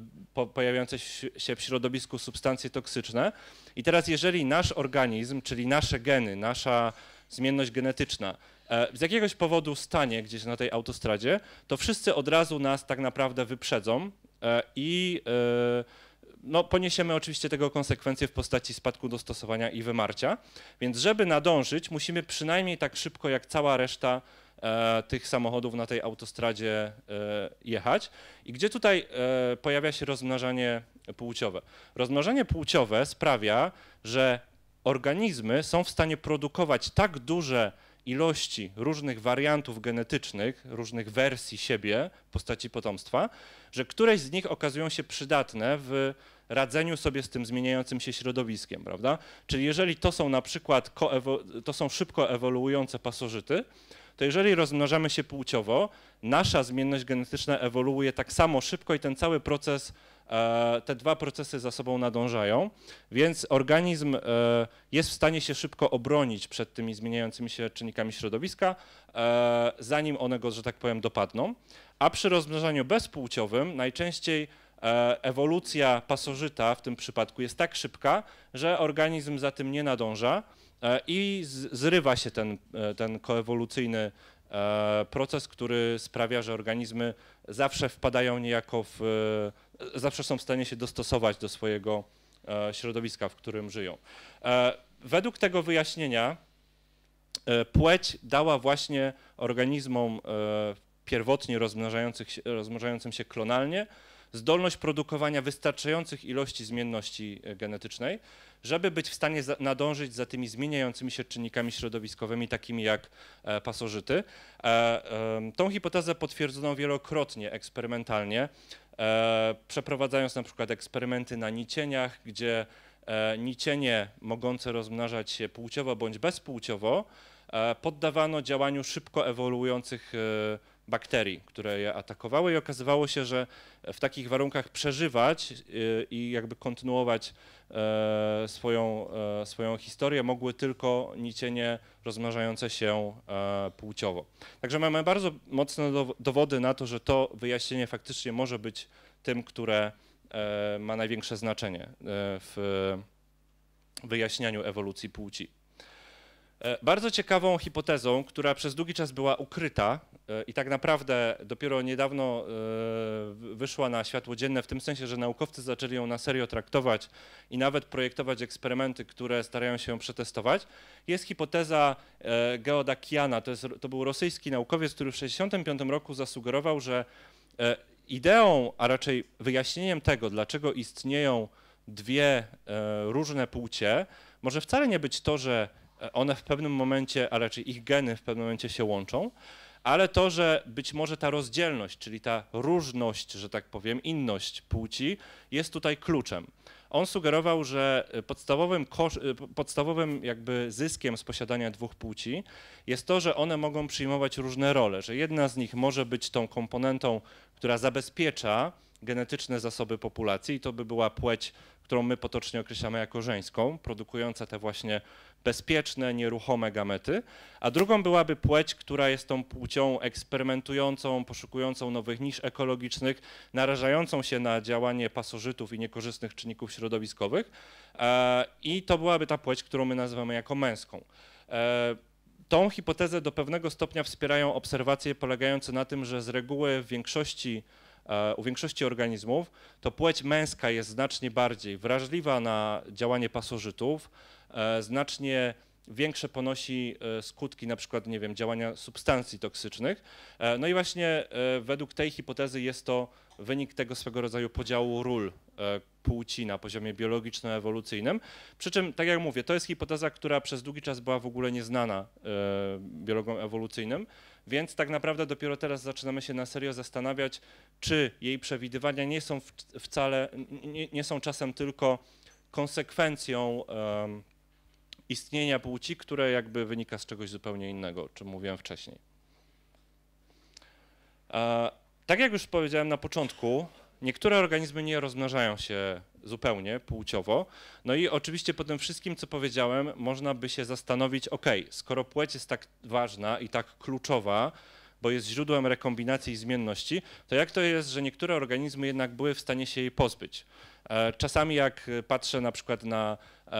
pojawiające się w środowisku substancje toksyczne. I teraz jeżeli nasz organizm, czyli nasze geny, nasza zmienność genetyczna, e, z jakiegoś powodu stanie gdzieś na tej autostradzie, to wszyscy od razu nas tak naprawdę wyprzedzą e, i e, no, poniesiemy oczywiście tego konsekwencje w postaci spadku dostosowania i wymarcia. Więc żeby nadążyć, musimy przynajmniej tak szybko jak cała reszta tych samochodów na tej autostradzie jechać. I gdzie tutaj pojawia się rozmnażanie płciowe? Rozmnażanie płciowe sprawia, że organizmy są w stanie produkować tak duże ilości różnych wariantów genetycznych, różnych wersji siebie, postaci potomstwa, że któreś z nich okazują się przydatne w radzeniu sobie z tym zmieniającym się środowiskiem, prawda? Czyli jeżeli to są na przykład to są szybko ewoluujące pasożyty, to jeżeli rozmnażamy się płciowo, nasza zmienność genetyczna ewoluuje tak samo szybko i ten cały proces E, te dwa procesy za sobą nadążają, więc organizm e, jest w stanie się szybko obronić przed tymi zmieniającymi się czynnikami środowiska, e, zanim one go, że tak powiem, dopadną. A przy rozmnażaniu bezpłciowym najczęściej ewolucja pasożyta w tym przypadku jest tak szybka, że organizm za tym nie nadąża i zrywa się ten, ten koewolucyjny proces, który sprawia, że organizmy zawsze wpadają niejako w zawsze są w stanie się dostosować do swojego e, środowiska, w którym żyją. E, według tego wyjaśnienia e, płeć dała właśnie organizmom pierwotnie rozmnażającym się klonalnie zdolność produkowania wystarczających ilości zmienności genetycznej, żeby być w stanie nadążyć za tymi zmieniającymi się czynnikami środowiskowymi, takimi jak pasożyty. Tą hipotezę potwierdzono wielokrotnie eksperymentalnie. E, przeprowadzając na przykład eksperymenty na nicieniach, gdzie e, nicienie mogące rozmnażać się płciowo bądź bezpłciowo e, poddawano działaniu szybko ewoluujących bakterii, które je atakowały i okazywało się, że w takich warunkach przeżywać y, i jakby kontynuować e, swoją, e, swoją historię mogły tylko nicienie rozmnażające się e, płciowo. Także mamy bardzo mocne dowody na to, że to wyjaśnienie faktycznie może być tym, które ma największe znaczenie w wyjaśnianiu ewolucji płci. E, bardzo ciekawą hipotezą, która przez długi czas była ukryta e, i tak naprawdę dopiero niedawno e, wyszła na światło dzienne, w tym sensie, że naukowcy zaczęli ją na serio traktować i nawet projektować eksperymenty, które starają się ją przetestować, jest hipoteza Geoda Kiana. To, jest, to był rosyjski naukowiec, który w 1965 roku zasugerował, że ideą, a raczej wyjaśnieniem tego, dlaczego istnieją dwie różne płcie, może wcale nie być to, że one w pewnym momencie, a raczej ich geny w pewnym momencie się łączą, ale to, że być może ta rozdzielność, czyli ta różność, że tak powiem, inność płci jest tutaj kluczem. On sugerował, że podstawowym, podstawowym jakby zyskiem z posiadania dwóch płci jest to, że one mogą przyjmować różne role, że jedna z nich może być tą komponentą, która zabezpiecza genetyczne zasoby populacji i to by była płeć którą my potocznie określamy jako żeńską, produkująca te właśnie bezpieczne, nieruchome gamety, a drugą byłaby płeć, która jest tą płcią eksperymentującą, poszukującą nowych nisz ekologicznych, narażającą się na działanie pasożytów i niekorzystnych czynników środowiskowych e, i to byłaby ta płeć, którą my nazywamy jako męską. E, tą hipotezę do pewnego stopnia wspierają obserwacje polegające na tym, że z reguły w większości E, u większości organizmów, to płeć męska jest znacznie bardziej wrażliwa na działanie pasożytów, e, znacznie większe ponosi e, skutki na przykład, nie wiem, działania substancji toksycznych. No i właśnie według tej hipotezy jest to wynik tego swego rodzaju podziału ról płci na poziomie biologiczno-ewolucyjnym. Przy czym, tak jak mówię, to jest hipoteza, która przez długi czas była w ogóle nieznana biologom ewolucyjnym. Więc tak naprawdę dopiero teraz zaczynamy się na serio zastanawiać, czy jej przewidywania nie są wcale, nie, nie są czasem tylko konsekwencją um, istnienia płci, które jakby wynika z czegoś zupełnie innego, o czym mówiłem wcześniej. E, tak jak już powiedziałem na początku, niektóre organizmy nie rozmnażają się zupełnie płciowo. No i oczywiście po tym wszystkim, co powiedziałem, można by się zastanowić, ok, skoro płeć jest tak ważna i tak kluczowa, bo jest źródłem rekombinacji i zmienności, to jak to jest, że niektóre organizmy jednak były w stanie się jej pozbyć? E, czasami jak patrzę na przykład na e,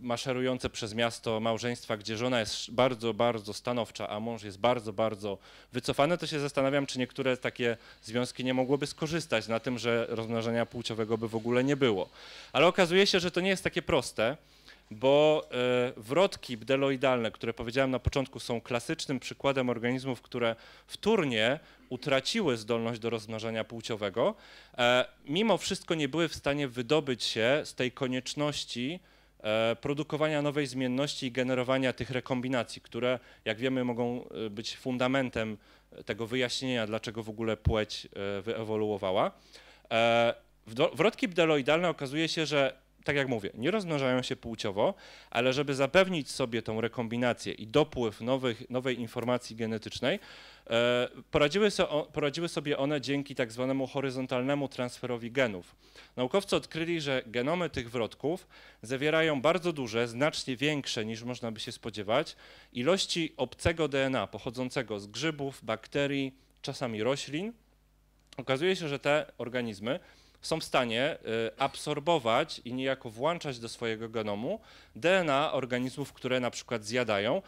maszerujące przez miasto małżeństwa, gdzie żona jest bardzo, bardzo stanowcza, a mąż jest bardzo, bardzo wycofany, to się zastanawiam, czy niektóre takie związki nie mogłyby skorzystać na tym, że rozmnażania płciowego by w ogóle nie było. Ale okazuje się, że to nie jest takie proste bo e, wrotki bdeloidalne, które powiedziałem na początku, są klasycznym przykładem organizmów, które wtórnie utraciły zdolność do rozmnażania płciowego, e, mimo wszystko nie były w stanie wydobyć się z tej konieczności e, produkowania nowej zmienności i generowania tych rekombinacji, które, jak wiemy, mogą być fundamentem tego wyjaśnienia, dlaczego w ogóle płeć wyewoluowała. Wrotki bdeloidalne okazuje się, że tak jak mówię, nie rozmnażają się płciowo, ale żeby zapewnić sobie tą rekombinację i dopływ nowych, nowej informacji genetycznej, e, poradziły, so, poradziły sobie one dzięki tak zwanemu horyzontalnemu transferowi genów. Naukowcy odkryli, że genomy tych wrotków zawierają bardzo duże, znacznie większe niż można by się spodziewać, ilości obcego DNA pochodzącego z grzybów, bakterii, czasami roślin. Okazuje się, że te organizmy są w stanie y, absorbować i niejako włączać do swojego genomu DNA organizmów, które na przykład zjadają.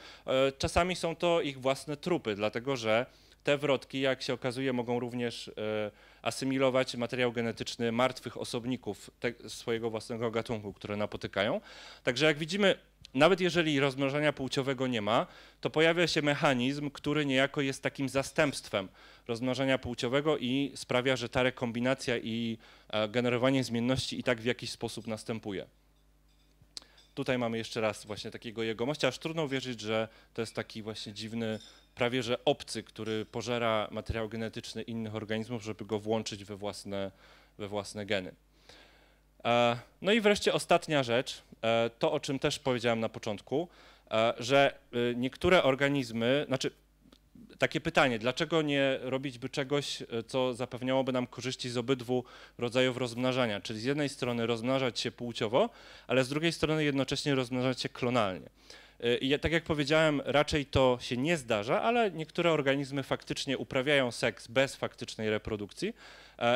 Y, czasami są to ich własne trupy, dlatego że te wrotki, jak się okazuje, mogą również y, asymilować materiał genetyczny martwych osobników swojego własnego gatunku, które napotykają. Także jak widzimy, nawet jeżeli rozmnożenia płciowego nie ma, to pojawia się mechanizm, który niejako jest takim zastępstwem rozmnożenia płciowego i sprawia, że ta rekombinacja i e, generowanie zmienności i tak w jakiś sposób następuje. Tutaj mamy jeszcze raz właśnie takiego jegomościa, aż trudno wierzyć, że to jest taki właśnie dziwny, prawie że obcy, który pożera materiał genetyczny innych organizmów, żeby go włączyć we własne, we własne geny. E, no i wreszcie ostatnia rzecz, e, to o czym też powiedziałem na początku, e, że niektóre organizmy, znaczy takie pytanie, dlaczego nie robić by czegoś, co zapewniałoby nam korzyści z obydwu rodzajów rozmnażania, czyli z jednej strony rozmnażać się płciowo, ale z drugiej strony jednocześnie rozmnażać się klonalnie. I tak jak powiedziałem, raczej to się nie zdarza, ale niektóre organizmy faktycznie uprawiają seks bez faktycznej reprodukcji.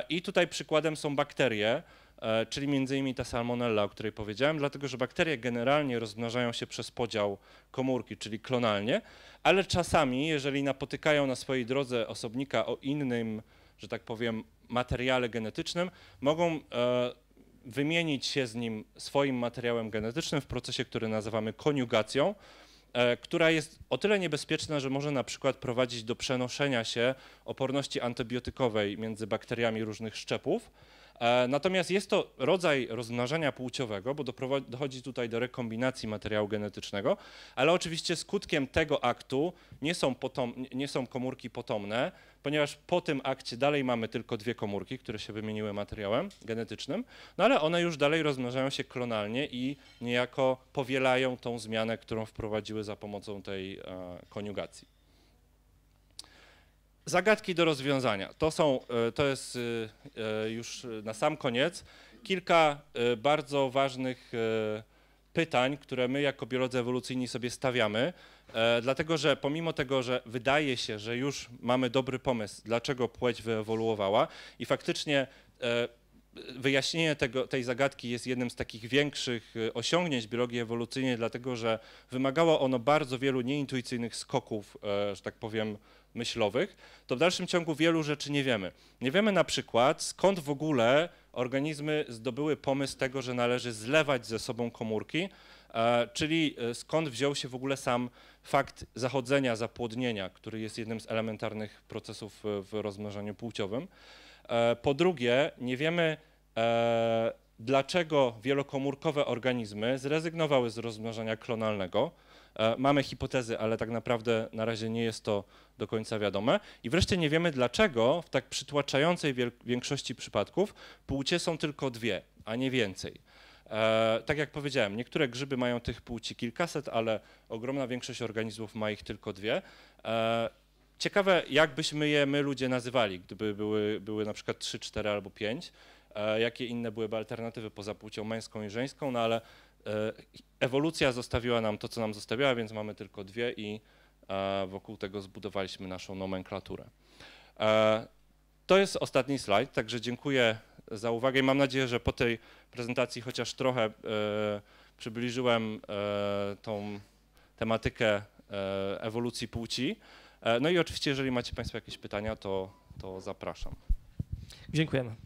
I tutaj przykładem są bakterie, E, czyli między innymi ta salmonella, o której powiedziałem, dlatego że bakterie generalnie rozmnażają się przez podział komórki, czyli klonalnie, ale czasami, jeżeli napotykają na swojej drodze osobnika o innym, że tak powiem, materiale genetycznym, mogą e, wymienić się z nim swoim materiałem genetycznym w procesie, który nazywamy koniugacją, e, która jest o tyle niebezpieczna, że może na przykład prowadzić do przenoszenia się oporności antybiotykowej między bakteriami różnych szczepów E, natomiast jest to rodzaj rozmnażania płciowego, bo dochodzi tutaj do rekombinacji materiału genetycznego, ale oczywiście skutkiem tego aktu nie są, potom, nie są komórki potomne, ponieważ po tym akcie dalej mamy tylko dwie komórki, które się wymieniły materiałem genetycznym, no ale one już dalej rozmnażają się klonalnie i niejako powielają tą zmianę, którą wprowadziły za pomocą tej konjugacji. E, koniugacji. Zagadki do rozwiązania. To są, e, to jest e, e, już na sam koniec, kilka bardzo ważnych pytań, które my jako biolodzy ewolucyjni sobie stawiamy, dlatego że pomimo tego, że wydaje się, że już mamy dobry pomysł, dlaczego płeć wyewoluowała i faktycznie wyjaśnienie tego, tej zagadki jest jednym z takich większych osiągnięć biologii ewolucyjnej, dlatego że wymagało ono bardzo wielu nieintuicyjnych skoków, że tak powiem, myślowych, to w dalszym ciągu wielu rzeczy nie wiemy. Nie wiemy na przykład, skąd w ogóle organizmy zdobyły pomysł tego, że należy zlewać ze sobą komórki, e, czyli e, skąd wziął się w ogóle sam fakt zachodzenia, zapłodnienia, który jest jednym z elementarnych procesów w rozmnażaniu płciowym. E, po drugie, nie wiemy, dlaczego wielokomórkowe organizmy zrezygnowały z rozmnażania klonalnego E, mamy hipotezy, ale tak naprawdę na razie nie jest to do końca wiadome. I wreszcie nie wiemy, dlaczego w tak przytłaczającej większości przypadków płcie są tylko dwie, a nie więcej. E, tak jak powiedziałem, niektóre grzyby mają tych płci kilkaset, ale ogromna większość organizmów ma ich tylko dwie. E, ciekawe, jak byśmy je my ludzie nazywali, gdyby były, były na przykład 3, 4 albo 5. E, jakie inne byłyby alternatywy poza płcią męską i żeńską, no ale E, ewolucja zostawiła nam to, co nam zostawiła, więc mamy tylko dwie i e, wokół tego zbudowaliśmy naszą nomenklaturę. E, to jest ostatni slajd, także dziękuję za uwagę i mam nadzieję, że po tej prezentacji chociaż trochę przybliżyłem tą tematykę ewolucji płci. No i oczywiście, jeżeli macie Państwo jakieś pytania, to, to zapraszam. Dziękujemy.